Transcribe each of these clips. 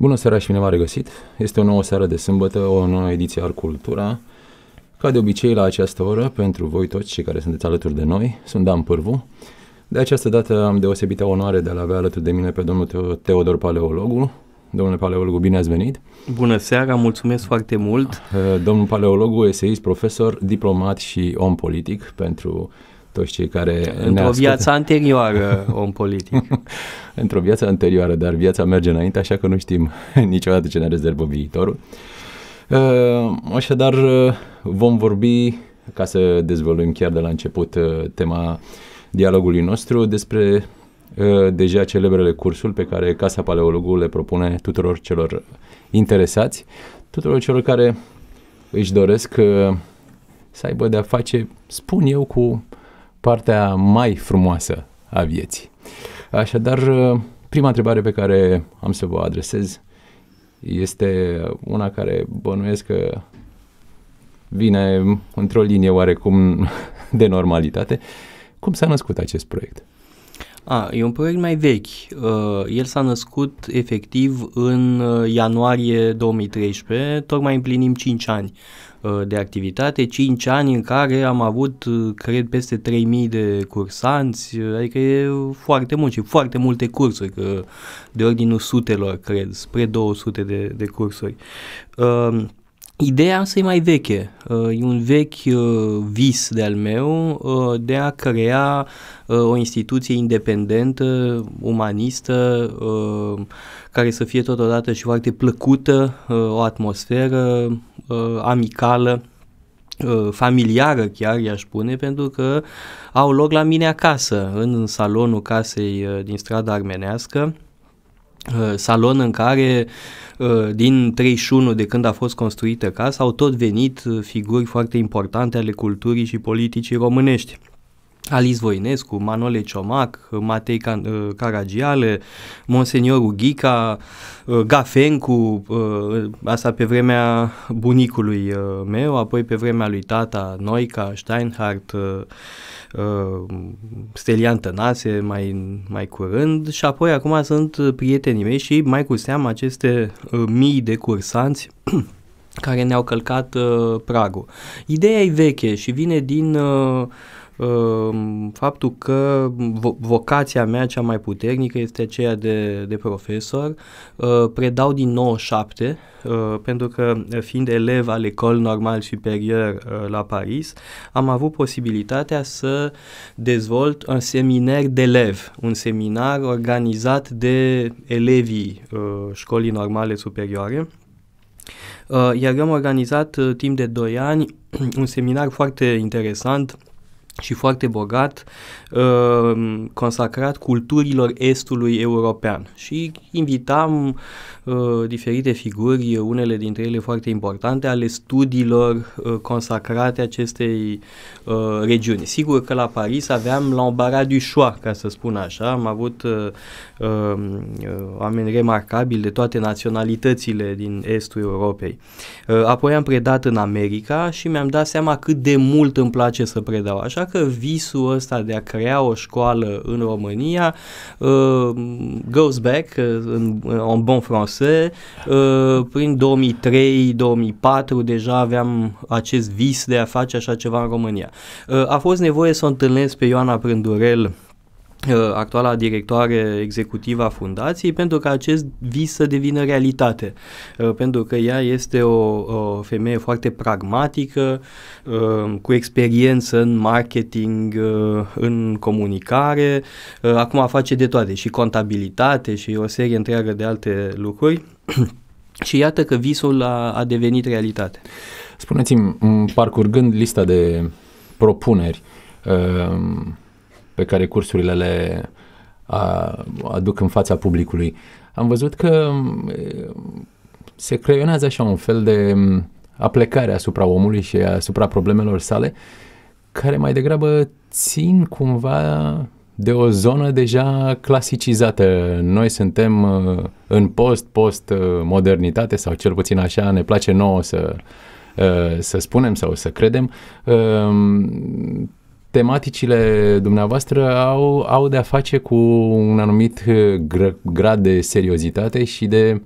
Bună seara și bine v-am regăsit! Este o nouă seară de sâmbătă, o nouă ediție al Cultura. Ca de obicei, la această oră, pentru voi toți cei care sunteți alături de noi, sunt Dan Pârvu. De această dată am deosebită onoare de a-l avea alături de mine pe domnul Teodor Paleologu. Domnule Paleologu, bine ați venit! Bună seara, mulțumesc foarte mult! Eh, domnul Paleologu, eseist, profesor, diplomat și om politic pentru toți cei care Într-o viață anterioară, om politic. Într-o viață anterioară, dar viața merge înainte, așa că nu știm niciodată ce ne rezervă viitorul. Uh, așadar, uh, vom vorbi, ca să dezvăluim chiar de la început uh, tema dialogului nostru, despre deja celebrele cursuri pe care Casa Paleologului le propune tuturor celor interesați, tuturor celor care își doresc să aibă de-a face, spun eu, cu partea mai frumoasă a vieții. Așadar, prima întrebare pe care am să vă adresez este una care bănuiesc că vine într-o linie oarecum de normalitate. Cum s-a născut acest proiect? A, e un proiect mai vechi. Uh, el s-a născut efectiv în uh, ianuarie 2013, tocmai împlinim 5 ani uh, de activitate, 5 ani în care am avut, cred, peste 3000 de cursanți, adică e foarte mult și foarte multe cursuri, că de ordinul sutelor, cred, spre 200 de, de cursuri. Uh, Ideea însă e mai veche. Uh, e un vechi uh, vis de-al meu uh, de a crea o instituție independentă, umanistă, care să fie totodată și foarte plăcută, o atmosferă amicală, familiară chiar, i-aș spune, pentru că au loc la mine acasă, în salonul casei din strada armenească, Uh, salon în care uh, din 31 de când a fost construită casa au tot venit uh, figuri foarte importante ale culturii și politicii românești. Alice Voinescu, Manole Ciomac, Matei uh, Caragiale, Monseniorul Ghica, uh, Gafencu, uh, asta pe vremea bunicului meu, apoi pe vremea lui tata Noica, Steinhardt, Stelian Tănase mai, mai curând și apoi acum sunt prietenii mei și mai cu seamă aceste mii de cursanți care ne-au călcat pragul. Ideea e veche și vine din Ehm, faptul că vocația mea cea mai puternică este aceea de, de profesor. Ehm, predau din 97, ehm, pentru că eh, fiind elev al Ecole Normal Superior la Paris, am avut posibilitatea să dezvolt un seminar de elev, un seminar organizat de elevii școlii normale superioare. Iar am organizat eh, timp de 2 ani un seminar foarte interesant și foarte bogat, uh, consacrat culturilor estului european. Și invitam uh, diferite figuri, unele dintre ele foarte importante, ale studiilor uh, consacrate acestei regiuni. Sigur că la Paris aveam la du choix, ca să spun așa. Am avut um, oameni remarcabili de toate naționalitățile din estul Europei. Apoi am predat în America și mi-am dat seama cât de mult îmi place să predau. Așa dacă visul ăsta de a crea o școală în România uh, goes back, uh, în, în bon français, uh, prin 2003-2004 deja aveam acest vis de a face așa ceva în România. Uh, a fost nevoie să o întâlnesc pe Ioana Prândurel, uh, Uh, actuala directoare executivă a fundației pentru că acest vis să devină realitate, uh, pentru că ea este o, o femeie foarte pragmatică, uh, cu experiență în marketing, în comunicare, acum face de toate și contabilitate și o serie întreagă de alte lucruri și iată că visul a, a devenit realitate. Spuneți-mi, parcurgând lista de propuneri, uh, pe care cursurile le a, aduc în fața publicului, am văzut că mm, se creionează așa un fel de mm, aplecare asupra omului și asupra problemelor sale, care mai degrabă țin cumva de o zonă deja clasicizată. Noi suntem mm, în post, post modernitate sau cel puțin așa ne place nouă să, să spunem sau să credem tematicile dumneavoastră au, au de-a face cu un anumit eh, gr- grad de seriozitate și de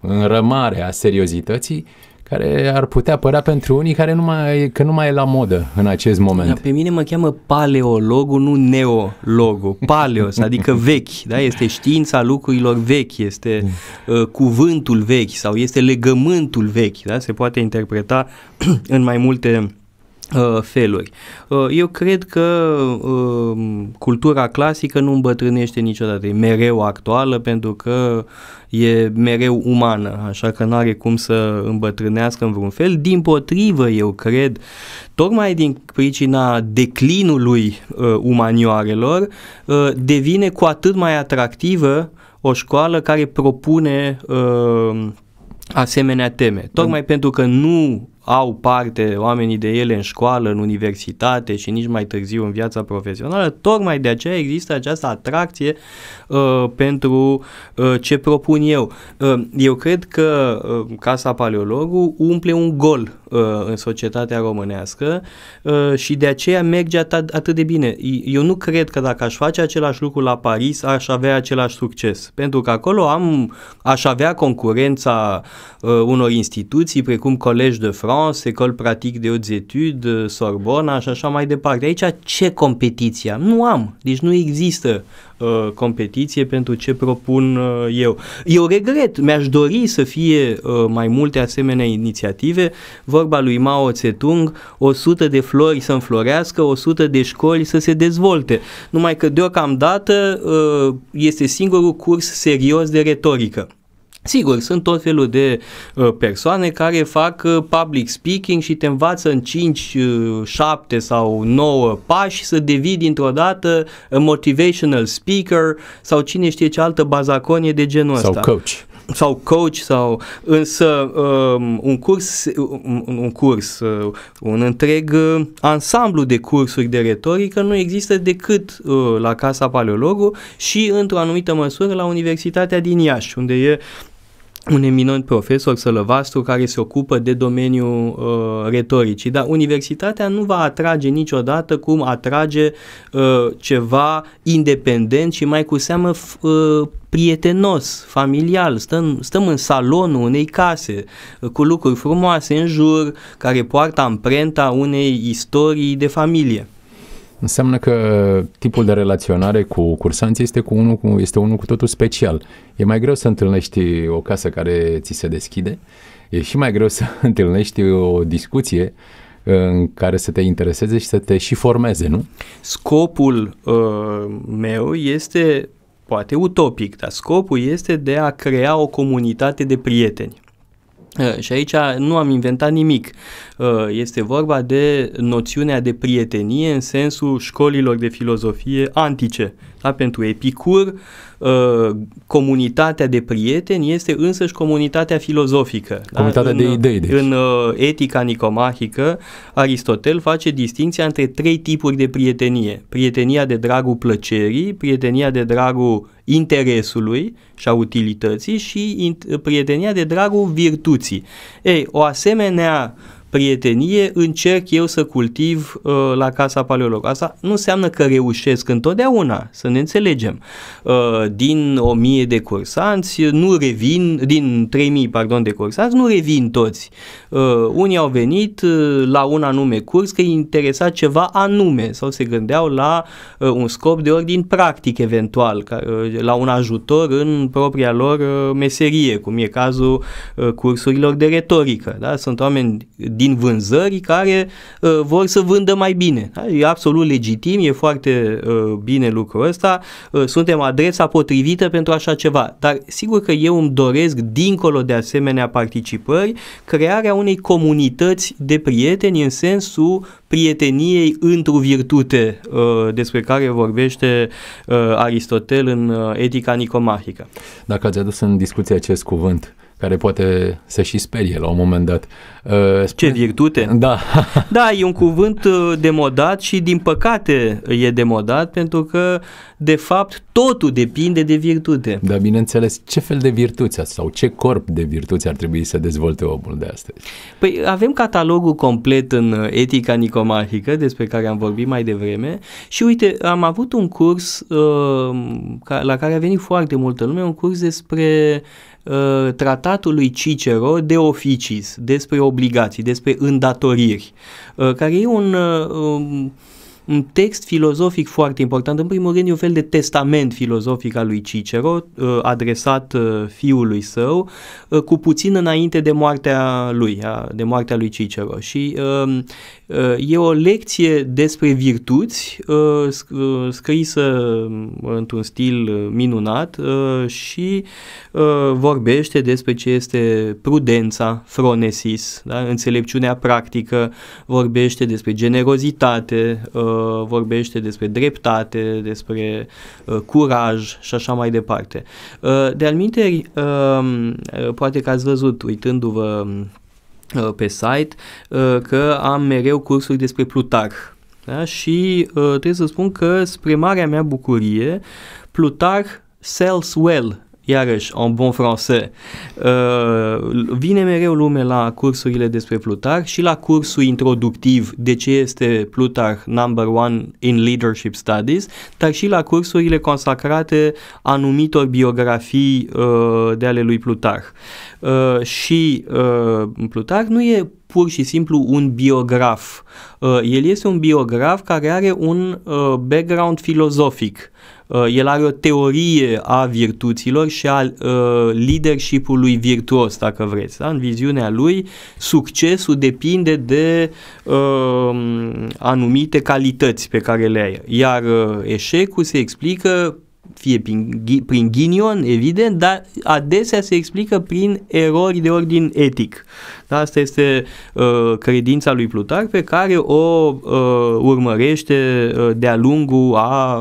înrămare a seriozității care ar putea părea pentru unii care nu mai, că nu mai e la modă în acest da, moment. pe mine mă cheamă paleologul, nu neologul. Paleos, adică vechi, da? Este știința lucrurilor vechi, este uh, cuvântul vechi sau este legământul vechi, da? Se poate interpreta în mai multe Uh, feluri. Uh, eu cred că uh, cultura clasică nu îmbătrânește niciodată, e mereu actuală pentru că e mereu umană, așa că nu are cum să îmbătrânească în vreun fel. Din potrivă, eu cred, tocmai din pricina declinului umanioarelor, devine cu atât mai atractivă o școală care propune asemenea teme. Tocmai pentru că nu au parte oamenii de ele în școală, în universitate și nici mai târziu în viața profesională, tocmai de aceea există această atracție uh, pentru uh, ce propun eu. Uh, eu cred că uh, Casa Paleologu umple un gol Uh, în societatea românească uh, și de aceea merge atât de bine. Eu nu cred că dacă aș face același lucru la Paris, aș avea același succes, pentru că acolo am, aș avea concurența uh, unor instituții precum Collège de France, École Pratique de Hautes Études, Sorbona și așa mai departe. Aici ce competiția? Nu am, deci nu există Uh, competiție pentru ce propun uh, eu. Eu regret, mi-aș dori să fie uh, mai multe asemenea inițiative, vorba lui Mao Tse-tung, 100 de flori să înflorească, 100 de școli să se dezvolte. Numai că deocamdată este singurul curs serios de retorică. Sigur, sunt tot felul de uh, persoane care fac uh, public speaking și te învață în 5, 7 uh, sau 9 pași să devii dintr-o dată motivational speaker sau cine știe ce altă bazaconie de genul ăsta. Sau coach sau coach sau însă um, un curs un, un curs un întreg ansamblu de cursuri de retorică nu există decât uh, la Casa Paleologu și într-o anumită măsură la Universitatea din Iași unde e un eminent profesor Sălăvastru care se ocupă de domeniul uh, retoricii, dar universitatea nu va atrage niciodată cum atrage uh, ceva independent și mai cu seamă uh, prietenos, familial, stăm, stăm în salonul unei case uh, cu lucruri frumoase în jur care poartă amprenta unei istorii de familie înseamnă că tipul de relaționare cu cursanții este, cu unul, este unul cu totul special. E mai greu să întâlnești o casă care ți se deschide, e și mai greu să întâlnești o discuție în care să te intereseze și să te și formeze, nu? Scopul uh, meu este poate utopic, dar scopul este de a crea o comunitate de prieteni. Și aici nu am inventat nimic. Este vorba de noțiunea de prietenie în sensul școlilor de filozofie antice. Da? Pentru Epicur, comunitatea de prieteni este însăși comunitatea filozofică. Da, comunitatea da? de în, idei. Deci. În etica nicomahică, Aristotel face distinția între trei tipuri de prietenie. Prietenia de dragul plăcerii, prietenia de dragul interesului și a utilității și prietenia de dragul virtuții. Ei, o asemenea uh, prietenie încerc eu să cultiv uh, la Casa Paleolog. Asta nu înseamnă că reușesc întotdeauna, să ne înțelegem. Uh, din 1000 de cursanți, nu revin, din 3000, pardon, de cursanți, nu revin toți. Uh, unii au venit uh, la un anume curs că îi interesa ceva anume sau se gândeau la uh, un scop de ordin practic eventual, ca, uh, la un ajutor în propria lor uh, meserie, cum e cazul uh, cursurilor de retorică. Da? Sunt oameni din vânzări care uh, vor să vândă mai bine. Da? E absolut legitim, e foarte uh, bine lucrul ăsta, uh, suntem adresa potrivită pentru așa ceva, dar sigur că eu îmi doresc, dincolo de asemenea participări, crearea unei comunități de prieteni în sensul prieteniei într-o virtute uh, despre care vorbește uh, Aristotel în uh, Etica Nicomahică. Dacă ați adus în discuție acest cuvânt, care poate se și sperie la un moment dat. Uh, Ce virtute! Da. da, e un cuvânt uh, demodat și din păcate e demodat pentru că de fapt totul depinde de virtute. Da, bineînțeles. Ce fel de virtuți sau ce corp de virtuți ar trebui să dezvolte omul de astăzi? Păi avem catalogul complet în uh, etica nicomahică despre care am vorbit mai devreme și uite, am avut un curs uh, la care a venit foarte multă lume, un curs despre Uh, tratatul lui Cicero de oficiis, despre obligații, despre îndatoriri, uh, care e un uh, um, un text filozofic foarte important. În primul rând, e un fel de testament filozofic al lui Cicero, uh, adresat uh, fiului său, uh, cu puțin înainte de moartea lui, de moartea lui Cicero. Și um, e o lecție despre virtuți, scrisă um, într-un stil minunat și vorbește despre ce este prudența, fronesis, da? înțelepciunea practică, vorbește despre generozitate, vorbește despre dreptate, despre uh, curaj și așa mai departe. Uh, De alminteri, um, uh, poate că ați văzut, uitându-vă pe site, că am mereu cursuri despre Plutarh. Da? Și trebuie să spun că, spre marea mea bucurie, Plutarh sells well iarăși, un bon français, uh, vine mereu lume la cursurile despre Plutar și la cursul introductiv de ce este Plutar number one in leadership studies, dar și la cursurile consacrate anumitor biografii uh, de ale lui Plutar. Uh, și Plutar nu e pur și simplu un biograf. El este un biograf care are un background filozofic Uh, el are o teorie a virtuților și a uh, leadership-ului virtuos, dacă vreți. Da? În viziunea lui, succesul depinde de uh, anumite calități pe care le ai, iar uh, eșecul se explică fie prin, prin ghinion, evident, dar adesea se explică prin erori de ordin etic. Da, asta este uh, credința lui Plutar pe care o uh, urmărește uh, de-a lungul a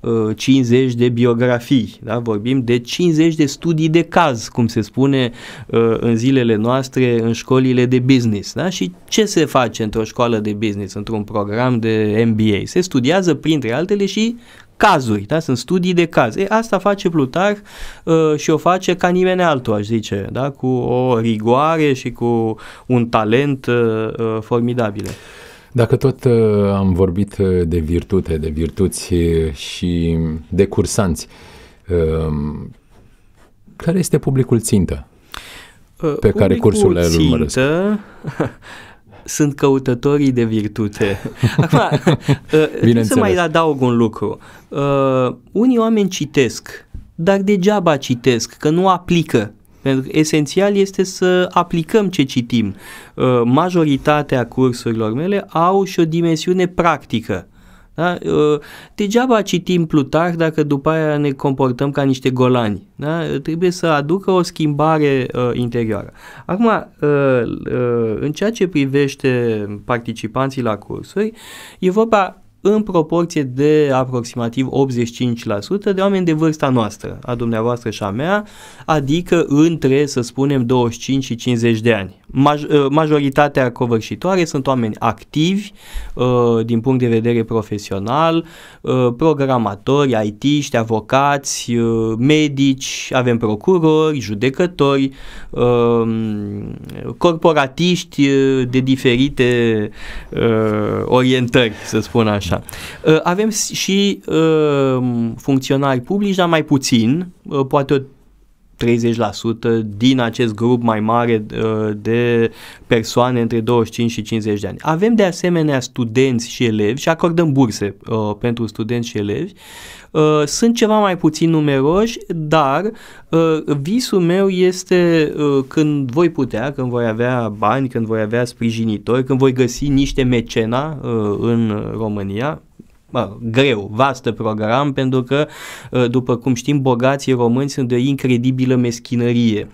uh, 50 de biografii. Da? Vorbim de 50 de studii de caz, cum se spune uh, în zilele noastre în școlile de business. Da? Și ce se face într-o școală de business, într-un program de MBA? Se studiază, printre altele, și cazuri, da? sunt studii de caz. E, asta face Plutar uh, și o face ca nimeni altul, aș zice, da? cu o rigoare și cu un talent uh, uh formidabil. Dacă tot uh, am vorbit uh, de virtute, de virtuți uh, și de cursanți, uh, care este publicul țintă pe publicul care cursul le urmăresc? sunt căutătorii de virtute. Acum, uh, să mai adaug un lucru. Uh, unii oameni citesc, dar degeaba citesc, că nu aplică. Pentru că esențial este să aplicăm ce citim. Uh, majoritatea cursurilor mele au și o dimensiune practică. Da? Uh, degeaba citim Plutar dacă după aia ne comportăm ca niște golani. Da? Uh, trebuie să aducă o schimbare uh, interioară. Acum, uh, uh, în ceea ce privește participanții la cursuri, e vorba în proporție de aproximativ 85% de oameni de vârsta noastră, a dumneavoastră și a mea, adică între, să spunem, 25 și 50 de ani. Uh, majoritatea covârșitoare sunt oameni activi uh, din punct de vedere profesional, uh, programatori, IT-ști, avocați, medici, avem procurori, judecători, um, corporatiști de diferite orientări, să spun așa. Ă, avem și ă, funcționari publici, dar mai puțin, ă, poate o 30% din acest grup mai mare uh, de persoane între 25 și 50 de ani. Avem de asemenea studenți și elevi și acordăm burse uh, pentru studenți și elevi. Uh, sunt ceva mai puțin numeroși, dar uh, visul meu este uh, când voi putea, când voi avea bani, când voi avea sprijinitori, când voi găsi niște mecena uh, în România, mă, greu, vastă program, pentru că, uh, după cum știm, bogații români sunt de o incredibilă meschinărie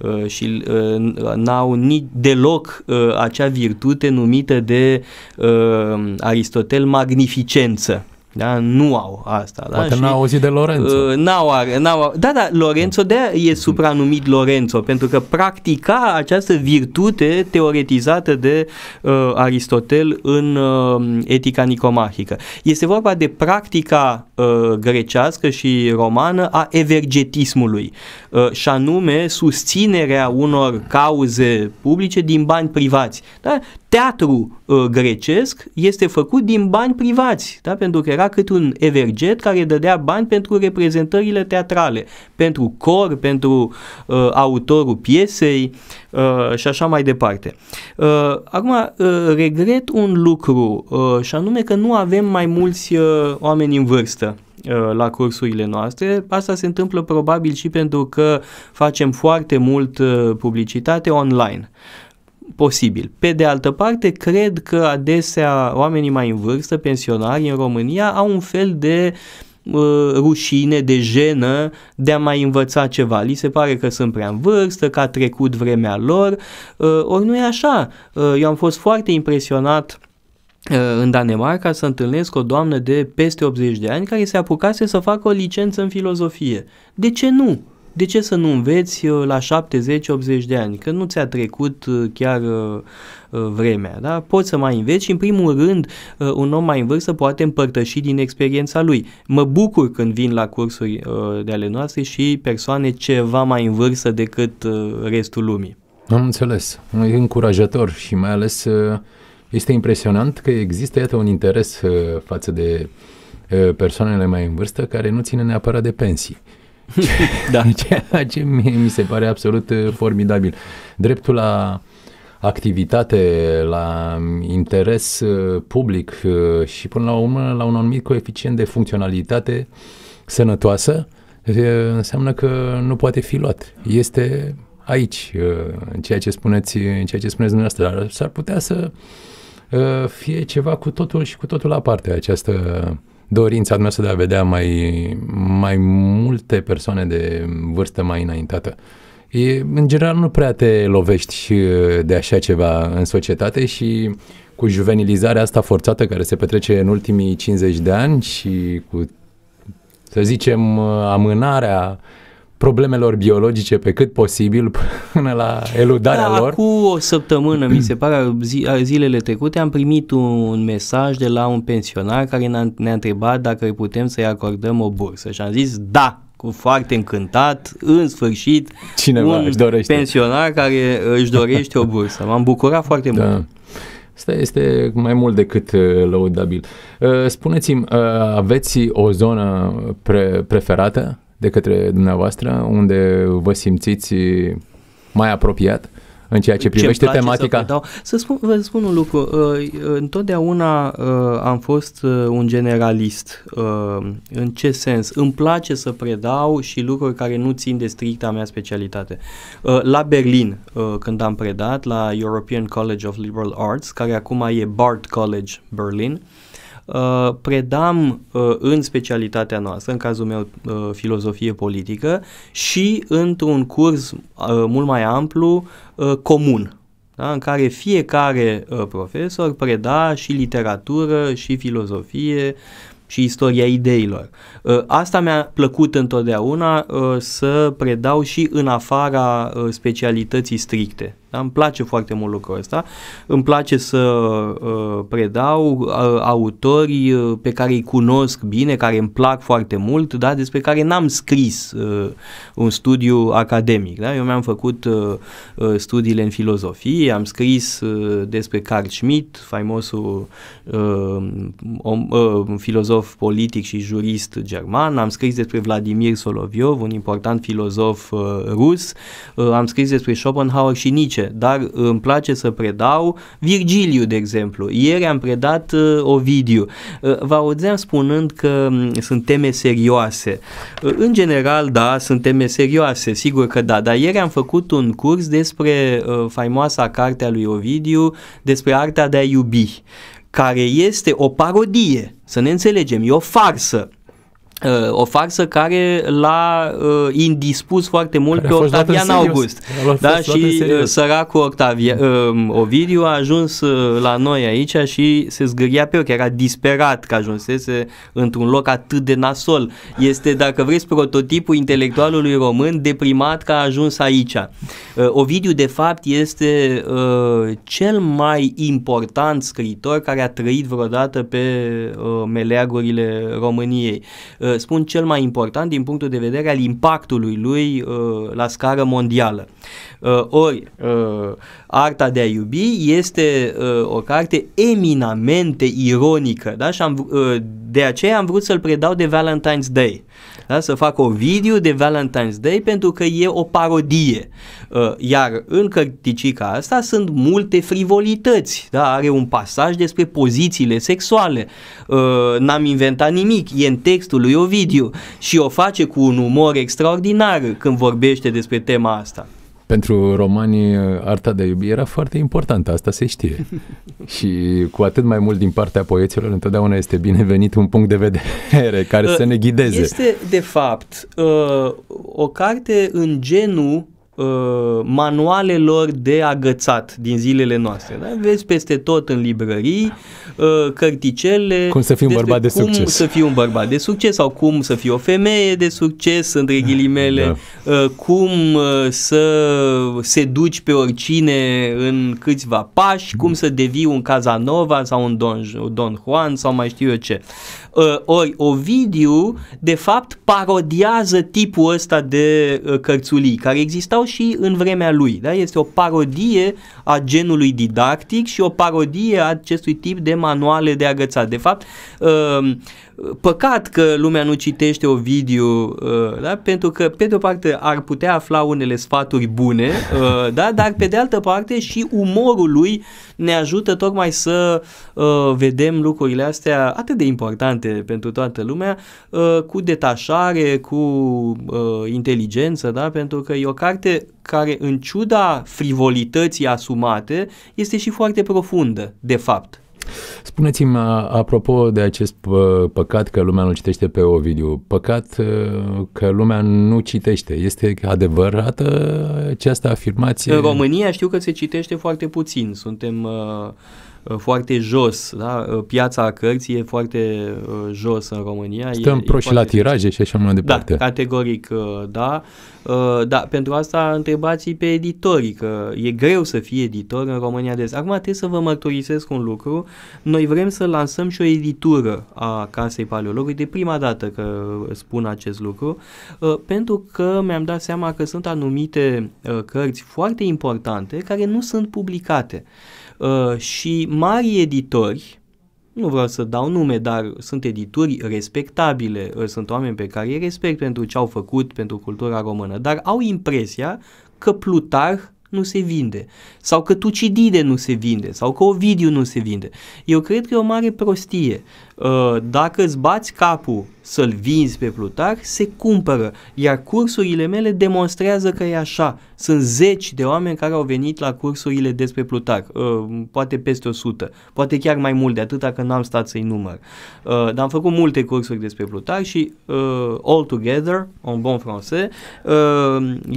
uh, și uh, n-au nici deloc acea virtute numită de Aristotel magnificență da? Nu au asta. Da? Poate și, n-au auzit de Lorenzo. Uh, n-au, n-au, da, da, Lorenzo de e supranumit Lorenzo, pentru că practica această virtute teoretizată de uh, Aristotel în uh, Etica Nicomahică. Este vorba de practica uh, grecească și romană a evergetismului. Uh, și anume susținerea unor cauze publice din bani privați. Da? Teatru uh, grecesc este făcut din bani privați, da? pentru că era cât un everget care dădea bani pentru reprezentările teatrale, pentru cor, pentru uh, autorul piesei uh, și așa mai departe. Uh, acum, uh, regret un lucru uh, și anume că nu avem mai mulți uh, oameni în vârstă. Uh, la cursurile noastre. Asta se întâmplă probabil și pentru că facem foarte mult uh, publicitate online posibil. Pe de altă parte, cred că adesea oamenii mai în vârstă, pensionari în România, au un fel de uh, rușine, de jenă de a mai învăța ceva. Li se pare că sunt prea în vârstă, că a trecut vremea lor. ori nu e așa. eu am fost foarte impresionat Eh, în Danemarca să întâlnesc o doamnă de peste 80 de ani care se apucase să facă o licență în filozofie. De ce nu? De ce să nu înveți eh, la 70-80 de ani? Că nu ți-a trecut eh, chiar vremea, da? Poți să mai înveți și, în primul rând, un om mai în vârstă poate împărtăși din experiența lui. Mă bucur când vin la cursuri de ale noastre și persoane ceva mai în vârstă decât restul lumii. Am înțeles. E încurajator și mai ales este impresionant că există, iată, un interes uh, față de uh, persoanele mai în vârstă care nu ține neapărat de pensii. da. Ceea ce mie mi se pare absolut uh, formidabil. Dreptul la activitate, la interes uh, public uh, și până la urmă la un anumit coeficient de funcționalitate sănătoasă uh, înseamnă că nu poate fi luat. Este aici uh, ceea ce spuneți, ceea ce spuneți dumneavoastră, dar s-ar putea să Ă, fie ceva cu totul și cu totul aparte această dorința noastră de a vedea mai, mai multe persoane de vârstă mai înaintată. E, în general nu prea te lovești ă, de așa ceva în societate și cu juvenilizarea asta forțată care se petrece în ultimii 50 de ani și cu, să zicem, ă, amânarea uh, problemelor biologice pe cât posibil până la eludarea da, lor. Cu o săptămână, mi se pare, zilele trecute, am primit un mesaj de la un pensionar care ne-a, întrebat dacă putem să-i acordăm o bursă și am zis da, cu foarte încântat, în sfârșit, Cineva un își dorește. pensionar care își dorește o bursă. M-am bucurat foarte da. mult. Asta este mai mult decât uh, lăudabil. Uh, spuneți-mi, uh, aveți o zonă pre- preferată de către dumneavoastră, unde vă simțiți mai apropiat în ceea ce păi privește ce tematica? Să, să spun, vă spun un lucru. Uh, uh, întotdeauna uh, am fost un generalist. În ce sens? Îmi place să predau și lucruri care nu țin de stricta mea specialitate. La Berlin, când am predat, la European College of Liberal Arts, care acum e Bard College Berlin, Uh, predam uh, în specialitatea noastră, în cazul meu uh, filozofie politică, și într-un curs mult mai amplu comun, da? în care fiecare uh, profesor preda și literatură, și filozofie, și istoria ideilor. Asta mi-a plăcut întotdeauna să predau și în afara specialității stricte. Da? Îmi place foarte mult lucrul ăsta, îmi place să uh, predau uh, autori uh, pe care îi cunosc bine, care îmi plac foarte mult, da? despre care n-am scris uh, un studiu academic. Da? Eu mi-am făcut uh, uh studiile în filozofie, am scris uh, despre Carl Schmitt, faimosul uh, om, uh, filozof politic și jurist german, am scris despre Vladimir Soloviov, un important filozof uh, rus, uh, am scris despre Schopenhauer și Nietzsche, dar îmi place să predau Virgiliu, de exemplu. Ieri am predat uh, Ovidiu. Uh, vă auzeam spunând că sunt teme serioase. Uh, în general, da, sunt teme serioase, sigur că da, dar ieri am făcut un curs despre uh, faimoasa carte a lui Ovidiu, despre arta de a iubi care este o parodie, să ne înțelegem, e o farsă Uh, o farsă care l-a uh, indispus foarte mult care pe Octavian August. Da? Și uh, săracul Octavia, mm. uh, um, Ovidiu a ajuns uh, la noi aici și se zgâria pe ochi, era disperat că ajunsese într-un loc atât de nasol. Este, dacă vreți, prototipul intelectualului român deprimat că a ajuns aici. Uh, Ovidiu, de fapt, este uh, cel mai important scriitor care a trăit vreodată pe uh, meleagurile României. Uh, Uh, spun cel mai important din punctul de vedere al impactului lui uh, la scară mondială. Uh, ori Arta de a iubi este o carte eminamente ironică da? și am, de aceea am vrut să-l predau de Valentine's Day da? să facă o video de Valentine's Day pentru că e o parodie. Uh, iar în cărticica asta sunt multe frivolități, da? are un pasaj despre pozițiile sexuale, uh, n-am inventat nimic, e în textul lui Ovidiu și o face cu un umor extraordinar când vorbește despre tema asta pentru romani arta de iubire era foarte importantă, asta se știe. și cu atât mai mult din partea poeților, întotdeauna este binevenit un punct de vedere care uh, să ne ghideze. Este, de fapt, uh, o carte în genul uh, manualelor de agățat din zilele noastre. Da? Vezi peste tot în librării uh, cărticele cum să fii un bărbat de cum succes. să fii un bărbat de succes sau cum să fii o femeie de succes, între da, ghilimele, da. uh, cum uh, să seduci pe oricine în câțiva pași, cum mm. să devii un Casanova sau un Don, Don Juan sau mai știu eu ce. Uh, Ori Ovidiu, de fapt, parodiază tipul ăsta de uh, cărțulii, care existau și în vremea lui. Da? Este o parodie a genului didactic și o parodie a acestui tip de manuale de agățat. De fapt, uh, păcat că lumea nu citește o uh, da? pentru că, pe de o parte, ar putea afla unele sfaturi bune, uh, da? dar, pe de altă parte, și umorul lui ne ajută tocmai să uh, vedem lucrurile astea atât de importante pentru toată lumea, uh, cu detașare, cu inteligență, da? pentru că e o carte care, în ciuda frivolității asumate, este și foarte profundă, de fapt. Spuneți-mi, apropo de acest păcat că lumea nu citește pe Ovidiu, păcat ă, că lumea nu citește, este adevărată această afirmație? În România știu că se citește foarte puțin, suntem ă, Uh, foarte jos, da? Uh, piața cărții e foarte uh, jos în România. Stăm e, proști e la tiraje și așa mai da, departe. Da, categoric, da. Da, pentru asta întrebați pe editorii, că e greu să fii editor în România de Acum trebuie să vă mărturisesc un lucru. Noi vrem să lansăm și o editură a Casei Paleologului, de prima dată că spun acest lucru, pentru că mi-am dat seama că sunt anumite cărți foarte importante care nu sunt publicate. Uh, și mari editori, nu vreau să dau nume, dar sunt edituri respectabile, uh, sunt oameni pe care îi respect pentru ce au făcut pentru cultura română, dar au impresia că Plutarh nu se vinde, sau că Tucidide nu se vinde, sau că Ovidiu nu se vinde. Eu cred că e o mare prostie. Uh, dacă îți bați capul să-l vinzi pe Plutar, se cumpără. Iar cursurile mele demonstrează că e așa. Sunt zeci de oameni care au venit la cursurile despre Plutar, uh, poate peste 100, poate chiar mai mult de atâta că n-am stat să-i număr. Uh, dar am făcut multe cursuri despre Plutar și all together, en bon français,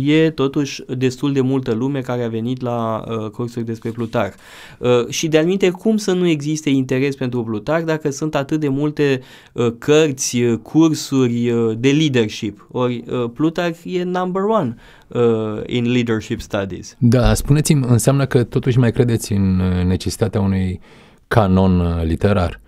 e totuși destul de multă lume care a venit la cursuri despre Plutar. Și de-al cum să nu existe interes pentru Plutar dacă sunt atât atât de multe uh, cărți, uh, cursuri uh, de leadership. Ori uh, e number one in leadership studies. Da, spuneți-mi, înseamnă că totuși mai credeți în necesitatea unui canon literar?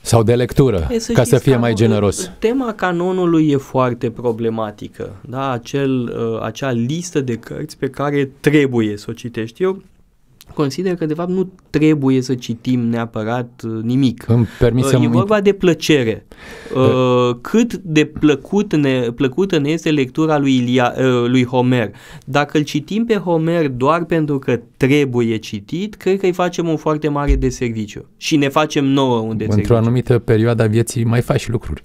Sau de lectură, e, să ca să fie mai generos. Tema canonului e foarte problematică. Da? Acel, acea listă de cărți pe care trebuie să o citești. Eu consider că de fapt nu trebuie să citim neapărat uh, nimic. Îmi uh, e vorba de plăcere. Da. Uh, cât de plăcut ne, plăcută ne este lectura lui, Ilia, lui Homer. Dacă îl citim pe Homer doar pentru că trebuie citit, cred că îi facem un foarte mare deserviciu și ne facem nouă un deserviciu. Într-o anumită perioadă a vieții mai faci lucruri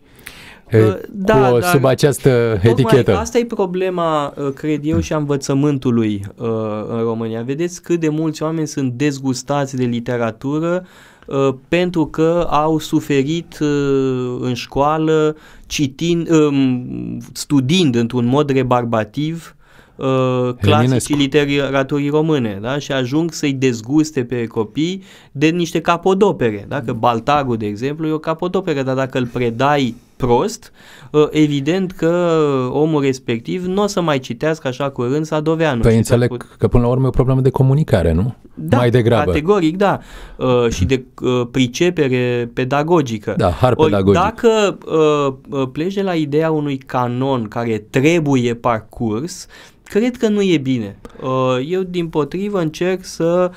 da, cu, da, da sub da. această etichetă. Asta e problema, uh, cred eu, și a învățământului uh, în România. Vedeți cât de mulți oameni sunt dezgustați de literatură uh, pentru că au suferit uh, în școală, citind, um, studiind într-un mod rebarbativ uh, clasicii literaturii române da? și ajung să-i dezguste pe copii de niște capodopere. Dacă Baltagul, de exemplu, e o capodopere, dar dacă îl predai prost, uh, evident că uh, omul respectiv nu o să mai citească așa curând Sadoveanu. Păi înțeleg făcut... că până la urmă e o problemă de comunicare, nu? Da, mai degrabă. categoric, da. Uh, și de uh, pricepere pedagogică. Da, har Ori, pedagogic. Dacă uh, uh pleci de la ideea unui canon care trebuie parcurs, cred că nu e bine. Eu, din potrivă, încerc să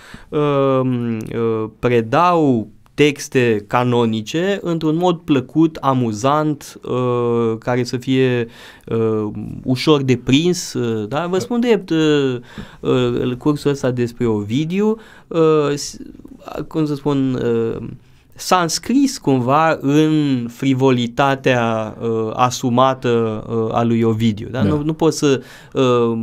predau texte canonice într-un mod plăcut, amuzant, uh, care să fie uh, ușor de prins. Uh, da? Vă spun drept, uh, uh, cursul ăsta despre Ovidiu, uh, cum să spun, uh, s-a înscris cumva în frivolitatea uh, asumată uh, a lui Ovidiu. Da? Da. Nu, nu pot să... Uh,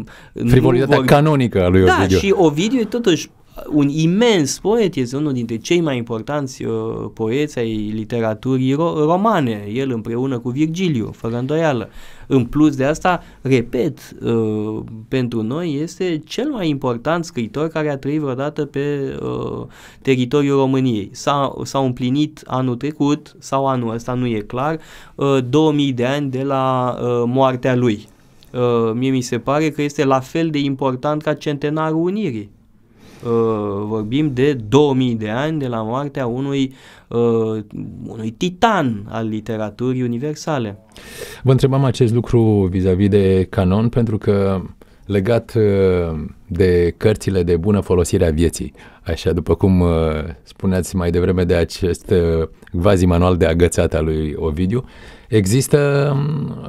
frivolitatea nu vor... canonică a lui da, Ovidiu. Da, și Ovidiu e totuși un imens poet, este unul dintre cei mai importanți uh, poeți ai literaturii ro- romane, el împreună cu Virgiliu, fără îndoială. În plus de asta, repet, uh, pentru noi este cel mai important scriitor care a trăit vreodată pe uh, teritoriul României. S-a, s-au împlinit anul trecut sau anul ăsta, nu e clar, uh, 2000 de ani de la uh, moartea lui. Uh, mie mi se pare că este la fel de important ca centenarul Unirii. Uh, vorbim de 2000 de ani de la moartea unui, uh, unui titan al literaturii universale. Vă întrebam acest lucru vis-a-vis de canon pentru că legat uh, de cărțile de bună folosire a vieții. Așa, după cum spuneați mai devreme de acest vazi manual de agățat al lui Ovidiu, există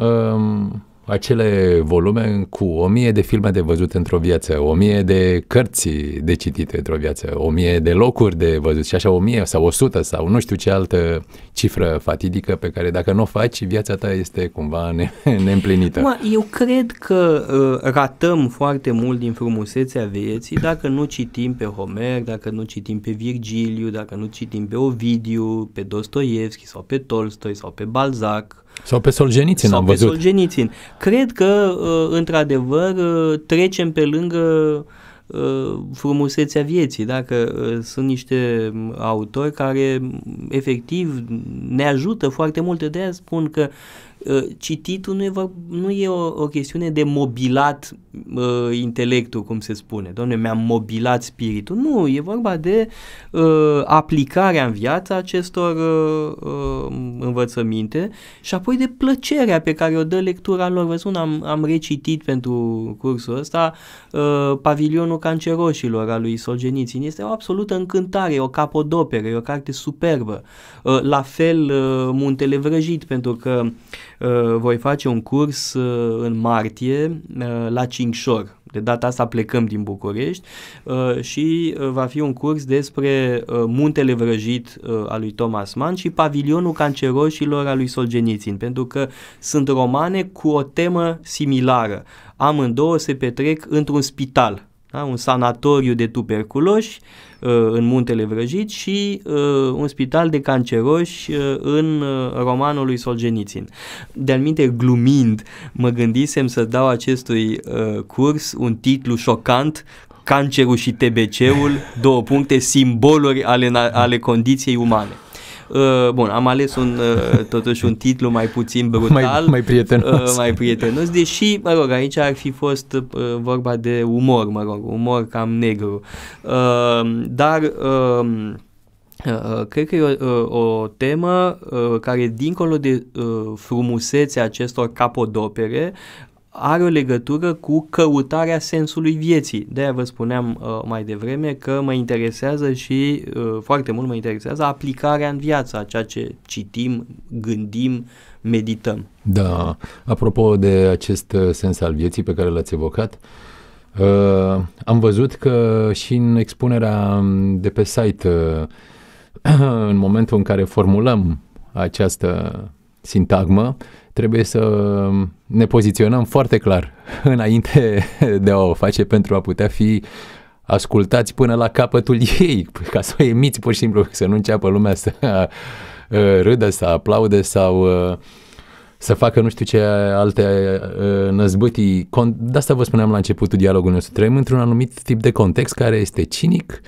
um, um acele volume cu o mie de filme de văzut într-o viață, o mie de cărți de citit într-o viață, o mie de locuri de văzut și așa o mie sau o sută sau nu știu ce altă cifră fatidică pe care dacă nu o faci, viața ta este cumva ne- neîmplinită. Ma, eu cred că uh, ratăm foarte mult din frumusețea vieții dacă nu citim pe Homer, dacă nu citim pe Virgiliu, dacă nu citim pe Ovidiu, pe Dostoievski sau pe Tolstoi sau pe Balzac sau pe Solgenițin sau am văzut. pe Solgenițin. Cred că, uh, într-adevăr, uh, trecem pe lângă uh, frumusețea vieții, dacă sunt niște um, autori care efectiv ne ajută foarte mult, de aia spun că Ă, cititul nu e, nu e o, o chestiune de mobilat uh, intelectul, cum se spune. Doamne, mi-am mobilat spiritul. Nu, e vorba de uh, aplicarea în viață acestor uh, uh, învățăminte și apoi de plăcerea pe care o dă lectura lor. Vă spun, am, am recitit pentru cursul ăsta uh, Pavilionul Canceroșilor al lui Solgenițin. Este o absolută încântare, o capodoperă, e o carte superbă. Uh, la fel, uh, Muntele Vrăjit, pentru că Uh, voi face un curs uh, în martie uh, la Cinșor. De data asta plecăm din București și va fi un curs despre muntele vrăjit al lui Thomas Mann și pavilionul canceroșilor al lui Solgenițin, pentru că sunt romane cu o temă similară. Amândouă se petrec într-un spital da? un sanatoriu de tuberculoși uh, în Muntele Vrăjit și uh, un spital de canceroși uh, în romanul lui Solgenițin. De-al minte, glumind, mă gândisem să dau acestui curs un titlu șocant cancerul și TBC-ul, două puncte, simboluri ale, ale condiției umane. Uh, bun, am ales un, uh, totuși un titlu mai puțin brutal. Mai, mai prietenos. Uh, mai prietenos, deși, mă rog, aici ar fi fost uh, vorba de umor, mă rog, umor cam negru. Uh, dar... Um, uh, Cred că e o, uh, o temă uh, care, dincolo de frumusețea acestor capodopere, are o legătură cu căutarea sensului vieții. De-aia vă spuneam uh, mai devreme că mă interesează și uh, foarte mult mă interesează aplicarea în viață a ceea ce citim, gândim, medităm. Da, apropo de acest uh, sens al vieții pe care l-ați evocat, uh, am văzut că și în expunerea de pe site, uh, în momentul în care formulăm această sintagmă, trebuie să ne poziționăm foarte clar înainte de a o face pentru a putea fi ascultați până la capătul ei, ca să o emiți pur și simplu, să nu înceapă lumea să uh, râdă, să aplaude sau uh, să facă nu știu ce alte uh, năzbâtii. De asta vă spuneam la începutul dialogului nostru. Trăim într-un anumit tip de context care este cinic,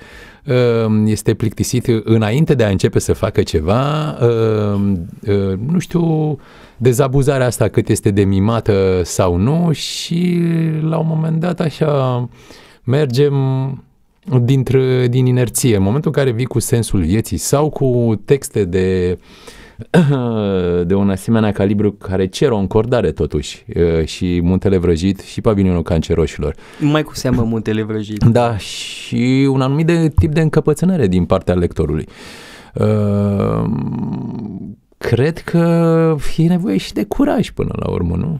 Ehm, este plictisit înainte de a începe să facă ceva, ehm, ehm, nu știu, dezabuzarea asta cât este de mimată sau nu și la un moment dat așa mergem dintr- din inerție. În momentul în care vii cu sensul vieții sau cu texte de uh, de un asemenea calibru care cer o încordare totuși și Muntele Vrăjit și Pavilionul Canceroșilor. Mai cu seamă Muntele Vrăjit. Da, și un anumit de tip de încăpățânare din partea lectorului. Cred că e nevoie și de curaj până la urmă, nu?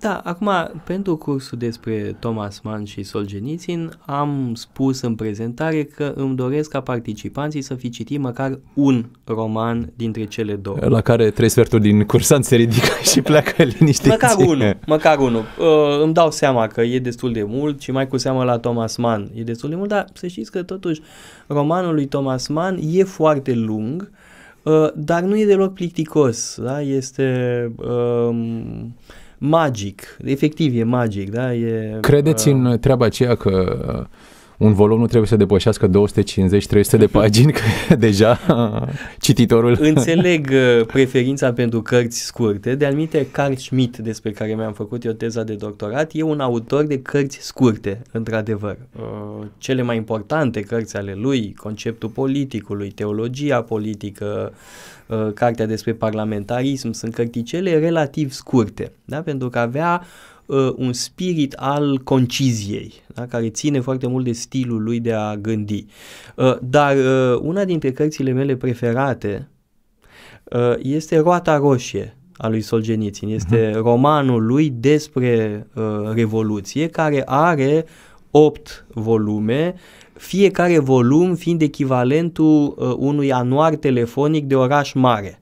Da, acum, pentru cursul despre Thomas Mann și Solzhenitsyn, am spus în prezentare că îmi doresc ca participanții să fi citit măcar un roman dintre cele două. La care trei sferturi din cursanți se ridică și pleacă liniștiți. Măcar unul, măcar unul. Uh, îmi dau seama că e destul de mult și mai cu seamă la Thomas Mann e destul de mult, dar să știți că totuși romanul lui Thomas Mann e foarte lung, uh, dar nu e deloc plicticos. Da? Este... uh, magic, efectiv e magic, da? E, Credeți uh, în treaba aceea că uh, un volum nu trebuie să depășească 250-300 de pagini, că deja uh, cititorul... Înțeleg uh, preferința pentru cărți scurte. De anumite Carl Schmitt, despre care mi-am făcut eu teza de doctorat, e un autor de cărți scurte, într-adevăr. Cele mai importante cărți ale lui, conceptul politicului, teologia politică, Uh, cartea despre parlamentarism, sunt cărticele relativ scurte, da? pentru că avea uh, un spirit al conciziei, da? care ține foarte mult de stilul lui de a gândi. Uh, dar uh, una dintre cărțile mele preferate uh, este Roata Roșie, a lui Solgenițin. Este uh-huh. romanul lui despre uh, Revoluție, care are opt volume fiecare volum fiind echivalentul uh, unui anuar telefonic de oraș mare.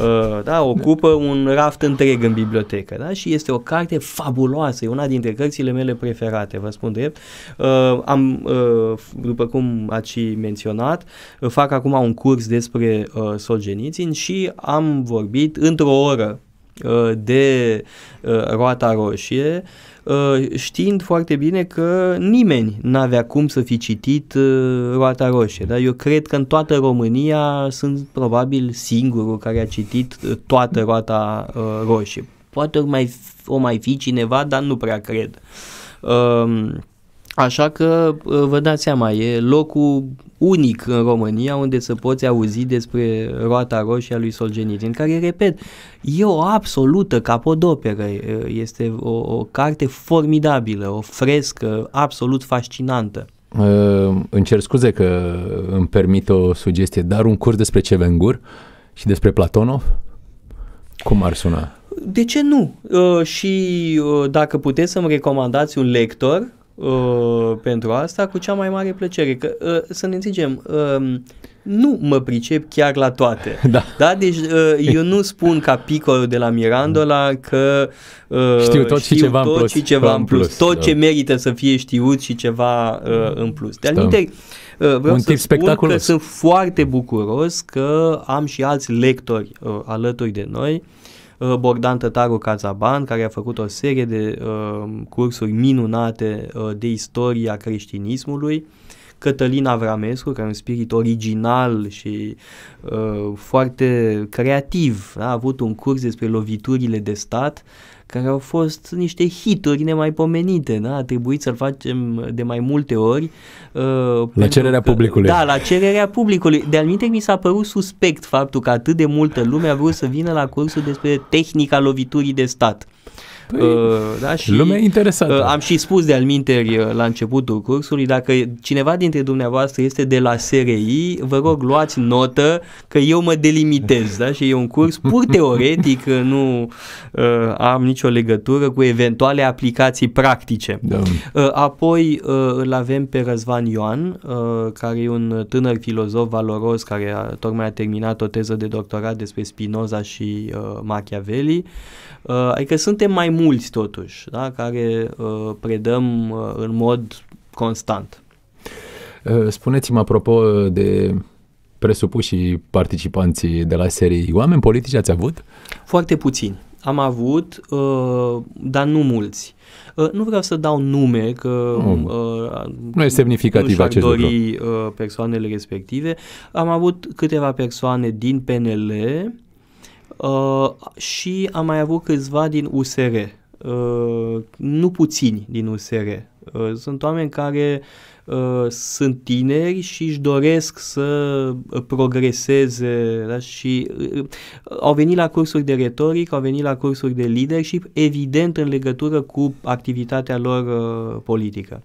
Uh, da, ocupă un raft întreg în bibliotecă da? și este o carte fabuloasă, e una dintre cărțile mele preferate, vă spun drept. Uh, am, uh, după cum ați și menționat, uh, fac acum un curs despre uh, Solgenitin și am vorbit într-o oră uh, de uh, roata roșie, Uh, știind foarte bine că nimeni n-avea cum să fi citit uh, Roata Roșie. Da? Eu cred că în toată România sunt probabil singurul care a citit uh, toată Roata Roșie. Poate mai, o mai fi cineva, dar nu prea cred. Um, Așa că uh, vă dați seama, e locul unic în România unde să poți auzi despre roata roșie a lui Solzhenitsyn, care, repet, e o absolută capodoperă, este o, o carte formidabilă, o frescă absolut fascinantă. Uh, îmi cer scuze că îmi permit o sugestie, dar un curs despre Cevengur și despre Platonov, cum ar suna? De ce nu? Uh, și uh, dacă puteți să-mi recomandați un lector, Uh, pentru asta cu cea mai mare plăcere. Că, uh, să ne înțelegem, uh, um, nu mă pricep chiar la toate. Da. da? Deci uh, eu nu spun ca Piccolo de la Mirandola că uh, știu tot, știu și, ceva tot plus. și ceva în plus. plus. Tot da. ce merită să fie știut și ceva uh, în plus. De-al Uh, vreau un să tip spun că sunt foarte bucuros că am și alți lectori uh, alături de noi Uh, Bogdan Tătaru Cazaban, care a făcut o serie de uh, cursuri minunate uh, de istoria creștinismului, Cătălin Avramescu, care e un spirit original și uh, foarte creativ, a avut un curs despre loviturile de stat, care au fost niște hituri nemaipomenite, da? a trebuit să-l facem de mai multe ori. Uh, la cererea că, publicului. Da, la cererea publicului. De anumite mi s-a părut suspect faptul că atât de multă lume a vrut să vină la cursul despre tehnica loviturii de stat. Păi, uh, da, și lumea interesată. Uh, am și spus de alminteri uh, la începutul cursului, dacă cineva dintre dumneavoastră este de la SRI, vă rog luați notă că eu mă delimitez, da? Și e un curs pur teoretic, nu uh, am nicio legătură cu eventuale aplicații practice. Da. Uh, apoi uh, îl avem pe Răzvan Ioan, uh, care e un tânăr filozof valoros care a, tocmai a terminat o teză de doctorat despre Spinoza și uh, Machiavelli. Uh, adică suntem mai mulți totuși, da? care uh, predăm uh, în mod constant. Uh, spuneți-mi apropo de presupușii participanții de la serii, oameni politici ați avut? Foarte puțini. Am avut, uh, dar nu mulți. Uh, nu vreau să dau nume, că nu, uh, nu e semnificativ nu acest dori, lucru. Uh, persoanele respective. Am avut câteva persoane din PNL, Uh, și am mai avut câțiva din USR, uh, nu puțini din USR. Uh, sunt oameni care uh, sunt tineri și își doresc să progreseze da? și uh, au venit la cursuri de retoric, au venit la cursuri de leadership, evident în legătură cu activitatea lor uh, politică.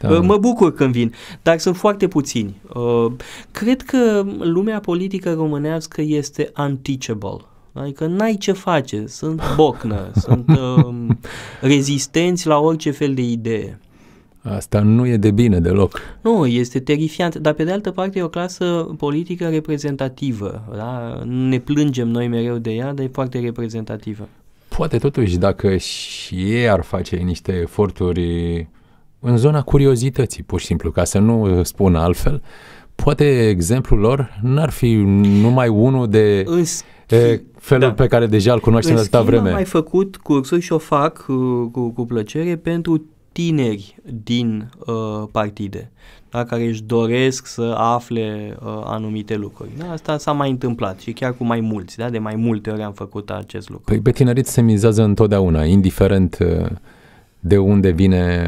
Da. Uh, mă bucur când vin, dar sunt foarte puțini. Uh, cred că lumea politică românească este unteachable. Adică n-ai ce face, sunt bocnă, sunt uh, rezistenți la orice fel de idee. Asta nu e de bine deloc. Nu, este terifiant, dar pe de altă parte e o clasă politică reprezentativă. Da? Ne plângem noi mereu de ea, dar e foarte reprezentativă. Poate totuși dacă și ei ar face niște eforturi în zona curiozității, pur și simplu, ca să nu spun altfel, uh, poate exemplul lor n-ar fi numai unul de schi- felul da. pe care deja îl cunoaștem de atâta vreme. Am mai făcut cursuri și o fac cu, uh, cu, cu plăcere pentru tineri din uh, partide da, care își doresc să afle uh, anumite lucruri. Da, asta s-a mai întâmplat și chiar cu mai mulți, da, de mai multe ori am făcut acest lucru. Păi pe tinerit se mizează întotdeauna, indiferent uh, de unde vine,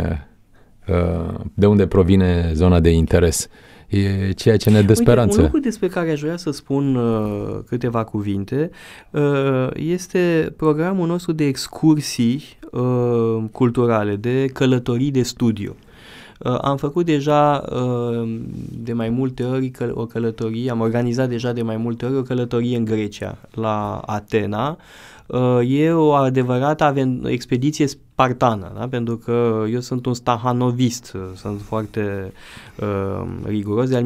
uh, de unde provine zona de interes. Uh, e ceea ce ne dă speranță. Uite, un lucru despre care aș vrea să spun uh, câteva cuvinte uh, este programul nostru de excursii uh, culturale, de călătorii de studiu. Uh, am făcut deja uh, de mai multe ori căl- o călătorie, am organizat deja de mai multe ori o călătorie în Grecia, la Atena. Uh, e o adevărată expediție Partana, da? pentru că eu sunt un stahanovist, sunt foarte uh, riguros, de-al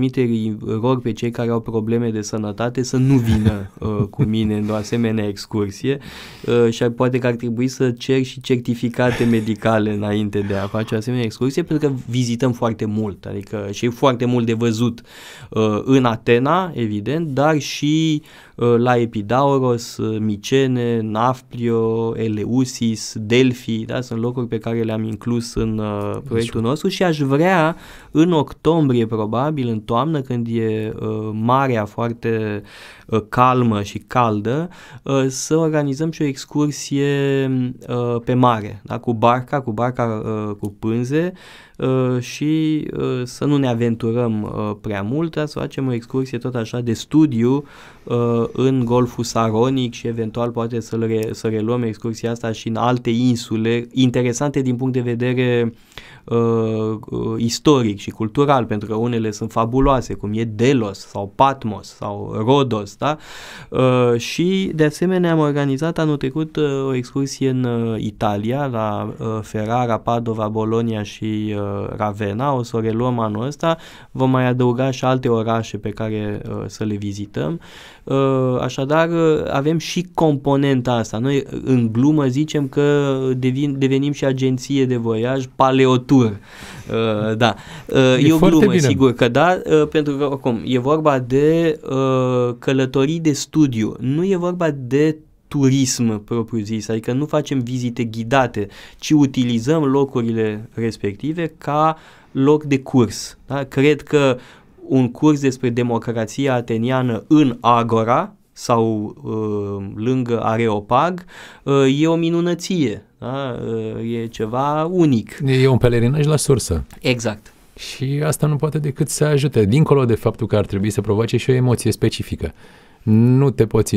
rog pe cei care au probleme de sănătate să nu vină uh, cu mine în o asemenea excursie uh, și ar, poate că ar trebui să cer și certificate medicale înainte de a face o asemenea excursie, pentru că vizităm foarte mult, adică și e foarte mult de văzut uh, în Atena, evident, dar și uh, la Epidauros, Micene, Nafplio, Eleusis, Delphi, da? astea sunt locuri pe care le-am inclus în uh, deci- proiectul nostru și aș vrea în octombrie probabil, în toamnă, când e uh, marea foarte uh, calmă și caldă, uh, să organizăm și o excursie uh, pe mare, da? cu barca, cu barca uh, cu pânze, Uh, și uh, să nu ne aventurăm uh, prea mult, să facem o excursie tot așa de studiu în Golful Saronic și eventual poate să, re, să reluăm excursia asta și în alte insule interesante din punct de vedere istoric și cultural, pentru că unele sunt fabuloase, cum e Delos sau Patmos sau Rodos, da? și de asemenea am organizat anul trecut o excursie în Italia, la Ferrara, Padova, Bologna și Ravenna, o să o reluăm anul ăsta, vom mai adăuga și alte orașe pe care uh, să le vizităm. Uh, așadar, uh, avem și componenta asta. Noi în glumă zicem că devin, devenim și agenție de voiaj, paleotur. Da, e, e o glumă, bine. sigur că da, pentru că, oricum, e vorba de călătorii de studiu, nu e vorba de turism propriu-zis, adică nu facem vizite ghidate, ci utilizăm locurile respective ca loc de curs. Da? Cred că un curs despre democrația ateniană în Agora sau uh, lângă Areopag uh, e o minunăție, da? uh, e ceva unic. E un pelerinaj la sursă. Exact. Și asta nu poate decât să ajute, dincolo de faptul că ar trebui să provoace și o emoție specifică nu te poți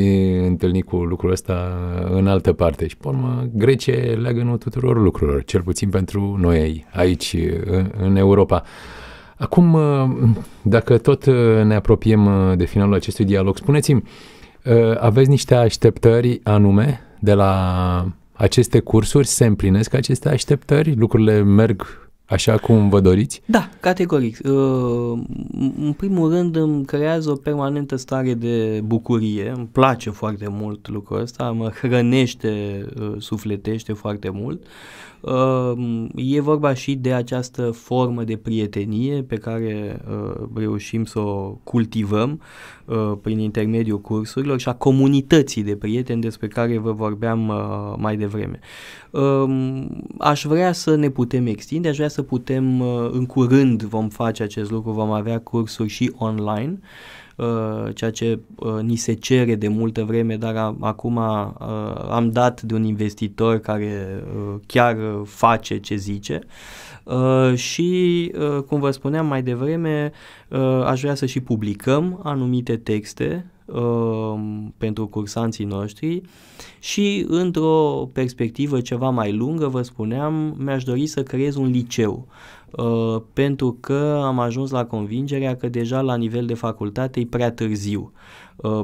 întâlni cu lucrul ăsta în altă parte. Și, pe urmă, Grecia e leagănul tuturor lucrurilor, cel puțin pentru noi aici, în, în Europa. Acum, dacă tot ne apropiem de finalul acestui dialog, spuneți-mi, aveți niște așteptări anume de la aceste cursuri? Se împlinesc aceste așteptări? Lucrurile merg Așa cum vă doriți? Da, categoric. Uh, în primul rând îmi creează o permanentă stare de bucurie, îmi place foarte mult lucrul ăsta, mă hrănește, uh, sufletește foarte mult. Uh, e vorba și de această formă de prietenie pe care reușim să o cultivăm uh, prin intermediul cursurilor și a comunității de prieteni despre care vă vorbeam uh, mai devreme. Uh, aș vrea să ne putem extinde, aș vrea să putem, uh, în curând vom face acest lucru, vom avea cursuri și online, uh, ceea ce uh, ni se cere de multă vreme, dar a, acum a, uh, am dat de un investitor care uh, chiar face ce zice. Uh, Uh, și, uh, cum vă spuneam mai devreme, uh, aș vrea să și publicăm anumite texte pentru cursanții noștri și într-o perspectivă ceva mai lungă, vă spuneam, mi-aș dori să creez un liceu pentru că am ajuns la convingerea că deja la nivel de facultate e prea târziu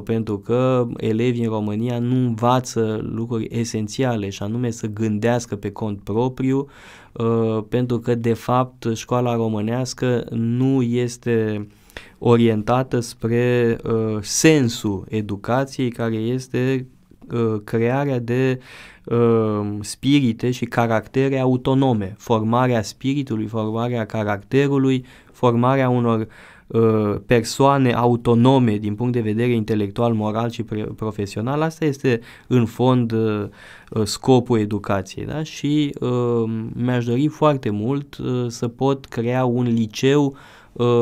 pentru că elevii în România nu învață lucruri esențiale și anume să gândească pe cont propriu, Uh, pentru că de fapt școala românească nu este orientată spre uh, sensul educației care este uh, crearea de spirite și caractere autonome, formarea spiritului, formarea caracterului, formarea unor uh, Uh, persoane autonome din punct de vedere intelectual, moral și profesional, asta este în fond uh, uh, scopul educației. Da? Și mi-aș dori foarte mult să pot crea un liceu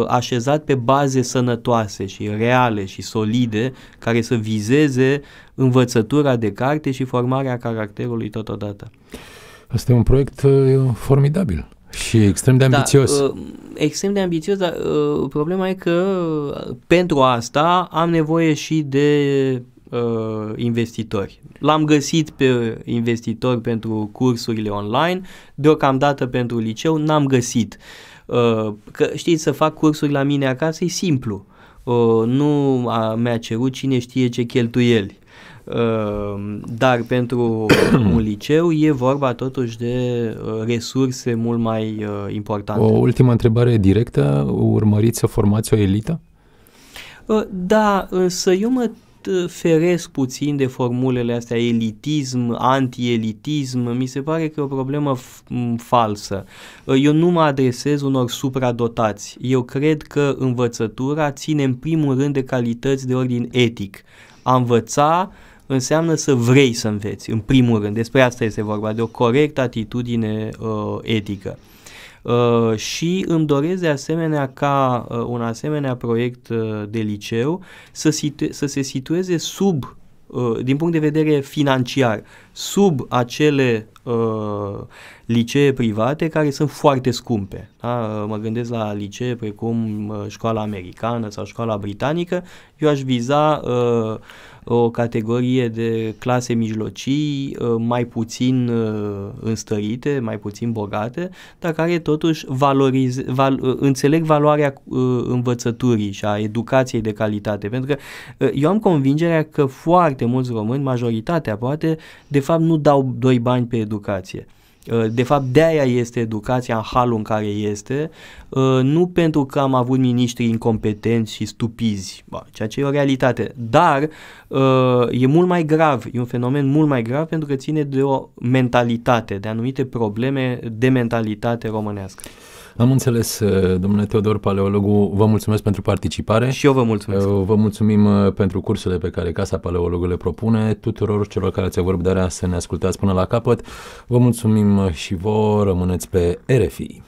așezat pe baze sănătoase și reale și solide, care să vizeze învățătura de carte și formarea caracterului totodată. Asta e un proiect formidabil. Și extrem de da, ambițios. Da, extrem de ambițios, dar uh, problema e că uh, pentru asta am nevoie și de uh, investitori. L-am găsit pe investitor pentru cursurile online, deocamdată pentru liceu n-am găsit. Uh, că știți, să fac cursuri la mine acasă e simplu. Uh, nu a, mi-a cerut cine știe ce cheltuieli. Ehm, dar pentru un liceu e vorba totuși de uh, resurse mult mai uh, importante. O ultimă întrebare directă, urmăriți să formați o elită? Uh, da, să eu mă feresc puțin de formulele astea elitism, antielitism, mi se pare că e o problemă falsă. Eu nu mă adresez unor supradotați. Eu cred că învățătura ține în primul rând de calități de ordin etic. A învăța uh, înseamnă să vrei să înveți, în primul rând. Despre asta este vorba, de o corectă atitudine uh, etică. Uh, și îmi doresc de asemenea ca uh, un asemenea proiect uh, de liceu să, situ- să se situeze sub, uh, din punct de vedere financiar, sub acele uh, licee private care sunt foarte scumpe. Da? Uh, mă gândesc la licee precum uh, școala americană sau școala britanică. Eu aș viza uh, o categorie de clase mijlocii uh, mai puțin uh, înstărite, mai puțin bogate, dar care totuși valorize, val, uh, înțeleg valoarea învățăturii și a educației de calitate. Pentru că eu am convingerea că foarte mulți români, majoritatea poate, de fapt nu dau doi bani pe educație. Uh, de fapt, de-aia este educația în halul în care este, uh, nu pentru că am avut miniștri incompetenți și stupizi, ceea ce e o realitate, dar uh, e mult mai grav, e un fenomen mult mai grav pentru că ține de o mentalitate, de anumite probleme de mentalitate românească. Am înțeles, uh, domnule Teodor Paleologu, vă mulțumesc pentru participare. Și eu vă mulțumesc. Uh, vă mulțumim uh, pentru cursurile pe care Casa Paleologu le propune. Tuturor celor care ați vorbit de să ne ascultați până la capăt, vă mulțumim și vouă, rămâneți pe RFI.